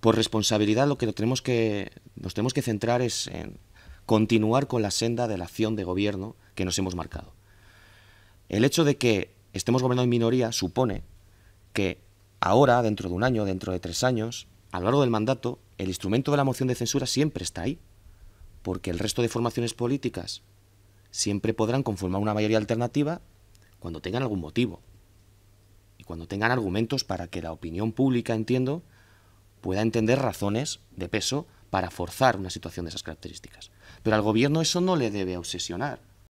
por responsabilidad lo que tenemos nos tenemos que centrar es en continuar con la senda de la acción de gobierno que nos hemos marcado. El hecho de que estemos gobernando en minoría supone que ahora, dentro de un año, dentro de tres años, a lo largo del mandato, el instrumento de la moción de censura siempre está ahí, porque el resto de formaciones políticas siempre podrán conformar una mayoría alternativa cuando tengan algún motivo y cuando tengan argumentos para que la opinión pública, entiendo, pueda entender razones de peso para forzar una situación de esas características. Pero al gobierno eso no le debe obsesionar.